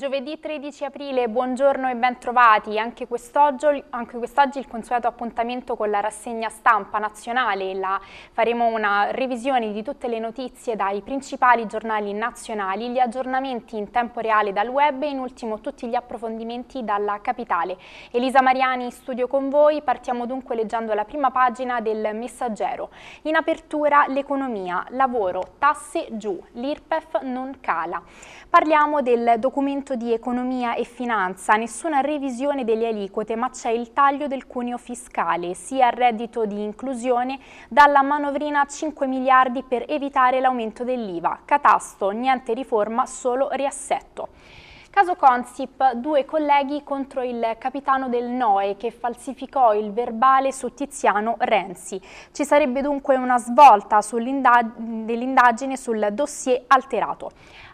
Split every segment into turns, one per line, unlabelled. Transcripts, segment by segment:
Giovedì 13 aprile, buongiorno e bentrovati. Anche quest'oggi, quest il consueto appuntamento con la rassegna stampa nazionale. La faremo una revisione di tutte le notizie dai principali giornali nazionali, gli aggiornamenti in tempo reale dal web e in ultimo tutti gli approfondimenti dalla capitale. Elisa Mariani in studio con voi, partiamo dunque leggendo la prima pagina del Messaggero. In apertura l'economia, lavoro, tasse giù, l'IRPEF non cala. Parliamo del documento Dipartimento di Economia e Finanza nessuna revisione delle aliquote ma c'è il taglio del cuneo fiscale sia al reddito di inclusione dalla manovrina 5 miliardi per evitare l'aumento dell'IVA. Catasto, niente riforma, solo riassetto. Caso Consip, due colleghi contro il capitano del NOE che falsificò il verbale su Tiziano Renzi. Ci sarebbe dunque una svolta dell'indagine sul dossier alterato.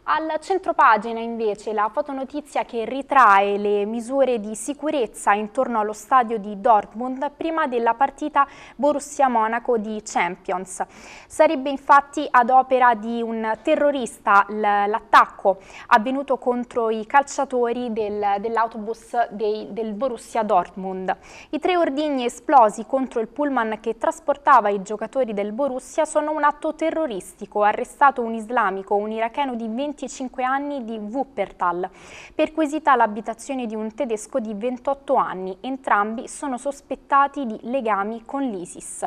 Al centro pagina invece la fotonotizia che ritrae le misure di sicurezza intorno allo stadio di Dortmund prima della partita Borussia-Monaco di Champions. Sarebbe infatti ad opera di un terrorista l'attacco avvenuto contro i calciatori del, dell'autobus del Borussia Dortmund. I tre ordigni esplosi contro il pullman che trasportava i giocatori del Borussia sono un atto terroristico, arrestato un islamico, un iracheno di 20 25 anni di Wuppertal perquisita l'abitazione di un tedesco di 28 anni. Entrambi sono sospettati di legami con l'ISIS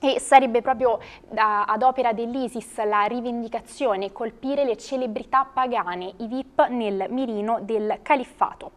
e sarebbe proprio da, eh, ad opera dell'ISIS la rivendicazione colpire le celebrità pagane, i VIP nel mirino del califfato.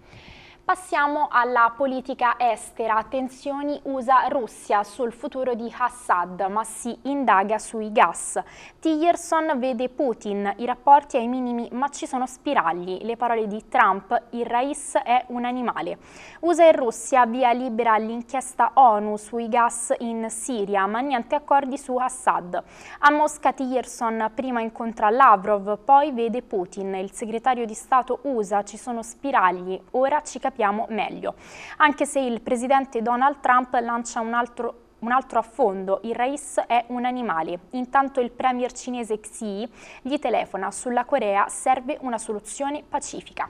Passiamo alla politica estera, tensioni USA-Russia sul futuro di Assad, ma si indaga sui gas. Tillerson vede Putin, i rapporti ai minimi ma ci sono spiragli, le parole di Trump, il Rais è un animale. USA e Russia via libera all'inchiesta ONU sui gas in Siria, ma niente accordi su Assad. A Mosca Tillerson prima incontra Lavrov, poi vede Putin, il segretario di Stato USA, ci sono spiragli, ora ci capiamo sappiamo meglio. Anche se il presidente Donald Trump lancia un altro un altro affondo, il Reis è un animale. Intanto il premier cinese Xi gli telefona sulla Corea, serve una soluzione pacifica.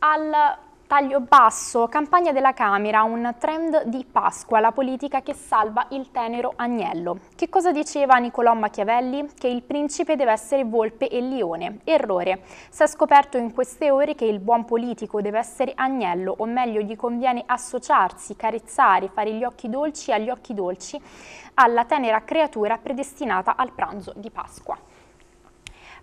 Al Taglio basso, campagna della Camera, un trend di Pasqua, la politica che salva il tenero agnello. Che cosa diceva Niccolò Machiavelli? Che il principe deve essere volpe e lione. Errore. Si è scoperto in queste ore che il buon politico deve essere agnello, o meglio gli conviene associarsi, carezzare, fare gli occhi dolci agli occhi dolci alla tenera creatura predestinata al pranzo di Pasqua.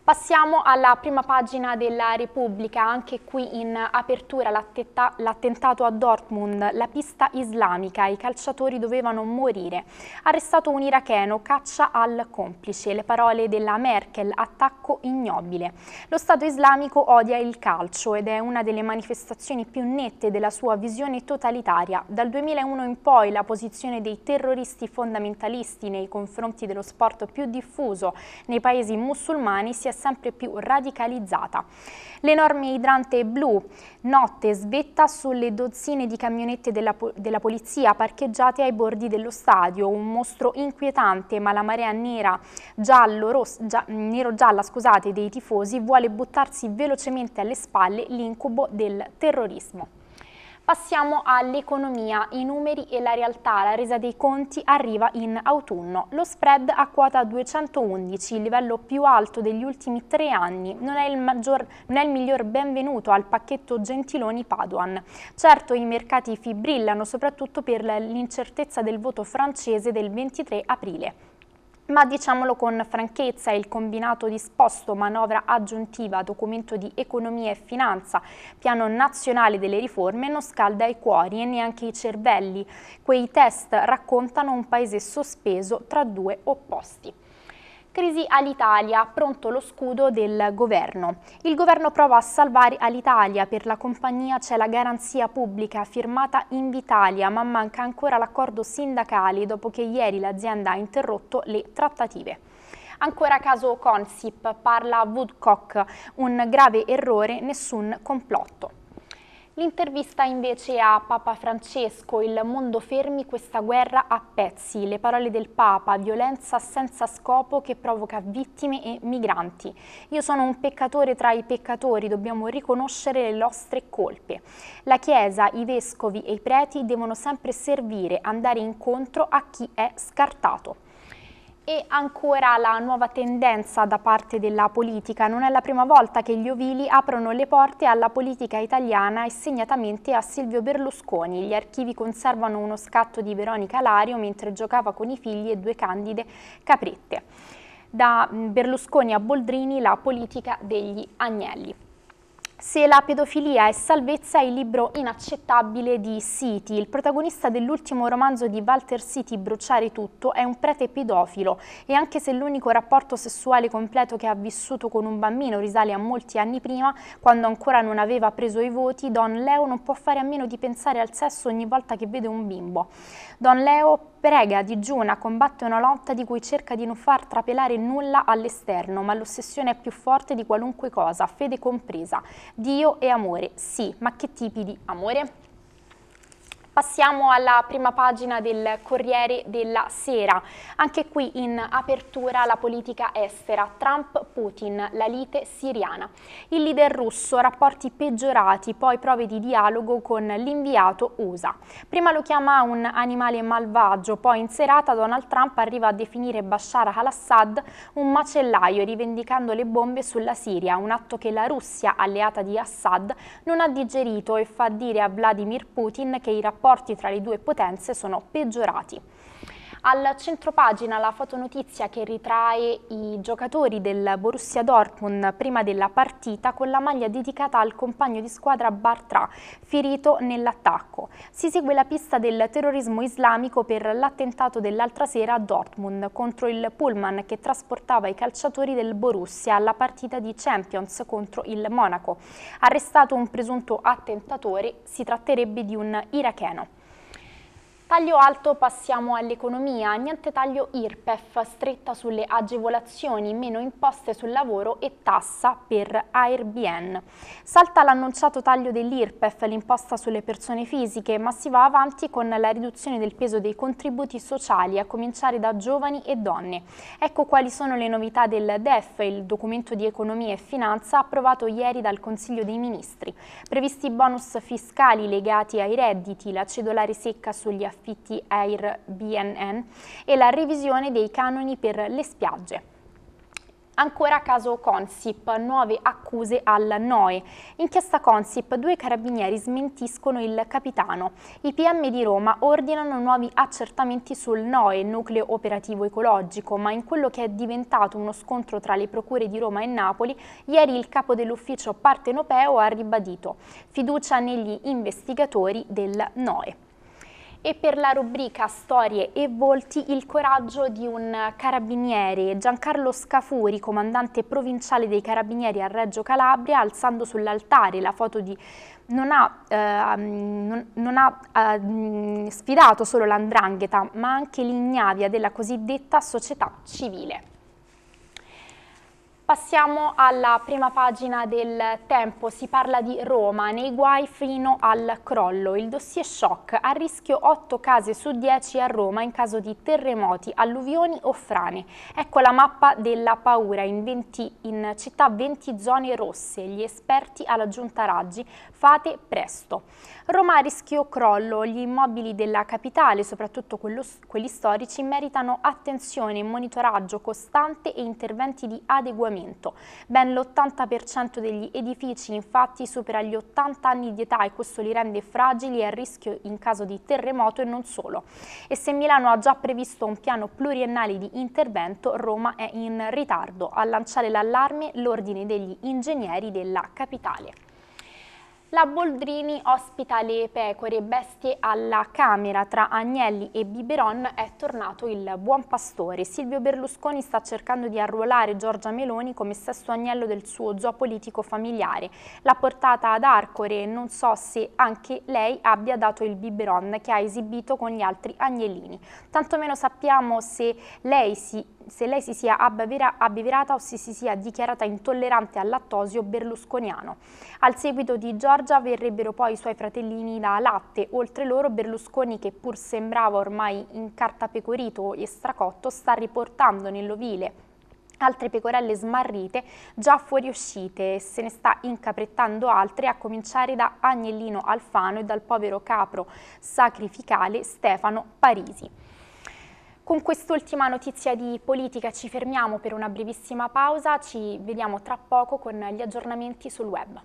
Passiamo alla prima pagina della Repubblica, anche qui in apertura l'attentato a Dortmund, la pista islamica, i calciatori dovevano morire. Arrestato un iracheno, caccia al complice, le parole della Merkel, attacco ignobile. Lo Stato islamico odia il calcio ed è una delle manifestazioni più nette della sua visione totalitaria. Dal 2001 in poi la posizione dei terroristi fondamentalisti nei confronti dello sport più diffuso nei paesi musulmani si è sempre più radicalizzata. L'enorme idrante blu notte svetta sulle dozzine di camionette della, della polizia parcheggiate ai bordi dello stadio, un mostro inquietante ma la marea nera nero-gialla dei tifosi vuole buttarsi velocemente alle spalle l'incubo del terrorismo. Passiamo all'economia, i numeri e la realtà, la resa dei conti arriva in autunno. Lo spread a quota 211, il livello più alto degli ultimi tre anni, non è il, maggior, non è il miglior benvenuto al pacchetto Gentiloni-Paduan. Certo i mercati fibrillano soprattutto per l'incertezza del voto francese del 23 aprile ma diciamolo con franchezza, il combinato disposto manovra aggiuntiva, documento di economia e finanza, piano nazionale delle riforme non scalda i cuori e neanche i cervelli. Quei test raccontano un paese sospeso tra due opposti. Crisi all'Italia, pronto lo scudo del governo. Il governo prova a salvare all'Italia, per la compagnia c'è la garanzia pubblica firmata in Vitalia, ma manca ancora l'accordo sindacale dopo che ieri l'azienda ha interrotto le trattative. Ancora caso Consip, parla Woodcock, un grave errore, nessun complotto. L'intervista invece a Papa Francesco, il mondo fermi, questa guerra a pezzi, le parole del Papa, violenza senza scopo che provoca vittime e migranti. Io sono un peccatore tra i peccatori, dobbiamo riconoscere le nostre colpe. La Chiesa, i vescovi e i preti devono sempre servire, andare incontro a chi è scartato. E ancora la nuova tendenza da parte della politica. Non è la prima volta che gli ovili aprono le porte alla politica italiana e segnatamente a Silvio Berlusconi. Gli archivi conservano uno scatto di Veronica Lario mentre giocava con i figli e due candide caprette. Da Berlusconi a Boldrini la politica degli agnelli. Se la pedofilia è salvezza, il libro inaccettabile di City, il protagonista dell'ultimo romanzo di Walter City, Bruciare tutto, è un prete pedofilo e anche se l'unico rapporto sessuale completo che ha vissuto con un bambino risale a molti anni prima, quando ancora non aveva preso i voti, Don Leo non può fare a meno di pensare al sesso ogni volta che vede un bimbo. Don Leo prega, Digiuna combatte una lotta di cui cerca di non far trapelare nulla all'esterno, ma l'ossessione è più forte di qualunque cosa, fede compresa. Dio e amore, sì, ma che tipi di amore? Passiamo alla prima pagina del Corriere della Sera. Anche qui in apertura la politica estera. Trump-Putin, la lite siriana. Il leader russo, rapporti peggiorati, poi prove di dialogo con l'inviato USA. Prima lo chiama un animale malvagio, poi in serata Donald Trump arriva a definire Bashar al-Assad un macellaio, rivendicando le bombe sulla Siria, un atto che la Russia, alleata di Assad, non ha digerito e fa dire a Vladimir Putin che i rapporti rapporti tra le due potenze sono peggiorati. Al centro pagina la fotonotizia che ritrae i giocatori del Borussia Dortmund prima della partita con la maglia dedicata al compagno di squadra Bartra, ferito nell'attacco. Si segue la pista del terrorismo islamico per l'attentato dell'altra sera a Dortmund contro il Pullman che trasportava i calciatori del Borussia alla partita di Champions contro il Monaco. Arrestato un presunto attentatore, si tratterebbe di un iracheno. Taglio alto passiamo all'economia, niente taglio IRPEF, stretta sulle agevolazioni, meno imposte sul lavoro e tassa per Airbnb. Salta l'annunciato taglio dell'IRPEF, l'imposta sulle persone fisiche, ma si va avanti con la riduzione del peso dei contributi sociali, a cominciare da giovani e donne. Ecco quali sono le novità del DEF, il documento di economia e finanza approvato ieri dal Consiglio dei Ministri. Previsti bonus fiscali legati ai redditi, la cedolare secca sugli affitti, affitti Air e la revisione dei canoni per le spiagge. Ancora caso Consip, nuove accuse al NOE. Inchiesta Consip, due carabinieri smentiscono il capitano. I PM di Roma ordinano nuovi accertamenti sul NOE, nucleo operativo ecologico, ma in quello che è diventato uno scontro tra le procure di Roma e Napoli, ieri il capo dell'ufficio partenopeo ha ribadito fiducia negli investigatori del NOE e per la rubrica Storie e Volti il coraggio di un carabiniere, Giancarlo Scafuri, comandante provinciale dei carabinieri a Reggio Calabria, alzando sull'altare la foto di non ha, eh, non, non ha eh, sfidato solo l'andrangheta, ma anche l'ignavia della cosiddetta società civile. Passiamo alla prima pagina del tempo, si parla di Roma, nei guai fino al crollo, il dossier shock, a rischio 8 case su 10 a Roma in caso di terremoti, alluvioni o frane. Ecco la mappa della paura, in, 20, in città 20 zone rosse, gli esperti alla giunta Raggi, fate presto. Roma a rischio crollo, gli immobili della capitale, soprattutto quello, quelli storici, meritano attenzione, monitoraggio costante e interventi di adeguamento invecchiamento. Ben l'80% degli edifici infatti supera gli 80 anni di età e questo li rende fragili e a rischio in caso di terremoto e non solo. E se Milano ha già previsto un piano pluriennale di intervento, Roma è in ritardo a lanciare l'allarme l'ordine degli ingegneri della capitale. La Boldrini ospita le pecore bestie alla Camera. Tra agnelli e biberon è tornato il buon pastore. Silvio Berlusconi sta cercando di arruolare Giorgia Meloni come sesto agnello del suo zoo politico familiare. L'ha portata ad Arcore e non so se anche lei abbia dato il biberon che ha esibito con gli altri agnellini. Tantomeno sappiamo se lei si se lei si sia abbeverata o se si sia dichiarata intollerante al lattosio berlusconiano. Al seguito di Giorgia Giorgia verrebbero poi i suoi fratellini da latte, oltre loro Berlusconi che pur sembrava ormai incartapecorito e stracotto sta riportando nell'ovile altre pecorelle smarrite già fuoriuscite e se ne sta incaprettando altre a cominciare da Agnellino Alfano e dal povero capro sacrificale Stefano Parisi. Con quest'ultima notizia di politica ci fermiamo per una brevissima pausa, ci vediamo tra poco con gli aggiornamenti sul web.